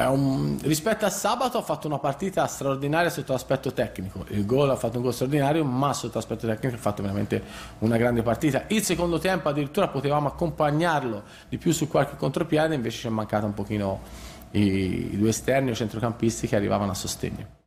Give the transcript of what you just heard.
Um, rispetto a sabato ha fatto una partita straordinaria sotto l'aspetto tecnico. Il gol ha fatto un gol straordinario, ma sotto l'aspetto tecnico ha fatto veramente una grande partita. Il secondo tempo addirittura potevamo accompagnarlo di più su qualche contropiede, invece ci è mancato un pochino i, i due esterni o centrocampisti che arrivavano a sostegno.